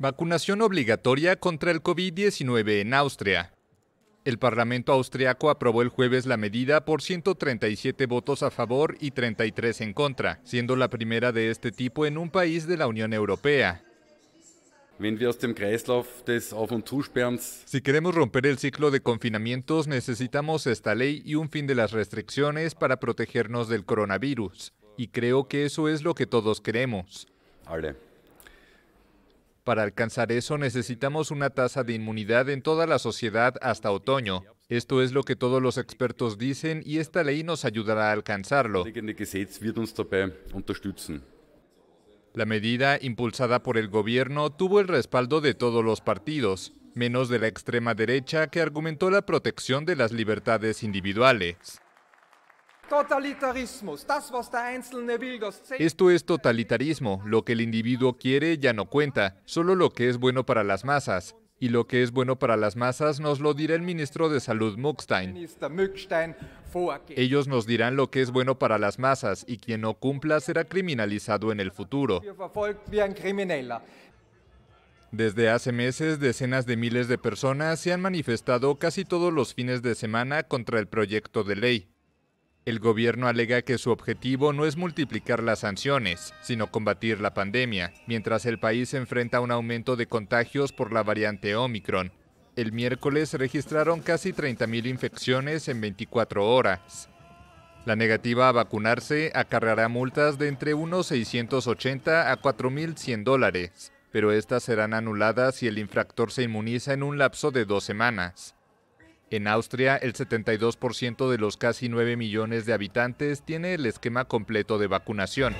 Vacunación obligatoria contra el COVID-19 en Austria. El Parlamento austriaco aprobó el jueves la medida por 137 votos a favor y 33 en contra, siendo la primera de este tipo en un país de la Unión Europea. Si queremos romper el ciclo de confinamientos, necesitamos esta ley y un fin de las restricciones para protegernos del coronavirus. Y creo que eso es lo que todos queremos. Para alcanzar eso necesitamos una tasa de inmunidad en toda la sociedad hasta otoño. Esto es lo que todos los expertos dicen y esta ley nos ayudará a alcanzarlo. La medida impulsada por el gobierno tuvo el respaldo de todos los partidos, menos de la extrema derecha que argumentó la protección de las libertades individuales. Esto es totalitarismo. Lo que el individuo quiere ya no cuenta, solo lo que es bueno para las masas. Y lo que es bueno para las masas nos lo dirá el ministro de Salud Mukstein. Ellos nos dirán lo que es bueno para las masas y quien no cumpla será criminalizado en el futuro. Desde hace meses, decenas de miles de personas se han manifestado casi todos los fines de semana contra el proyecto de ley. El gobierno alega que su objetivo no es multiplicar las sanciones, sino combatir la pandemia, mientras el país enfrenta un aumento de contagios por la variante Omicron. El miércoles registraron casi 30.000 infecciones en 24 horas. La negativa a vacunarse acarreará multas de entre unos 680 a 4.100 dólares, pero estas serán anuladas si el infractor se inmuniza en un lapso de dos semanas. En Austria, el 72% de los casi 9 millones de habitantes tiene el esquema completo de vacunación.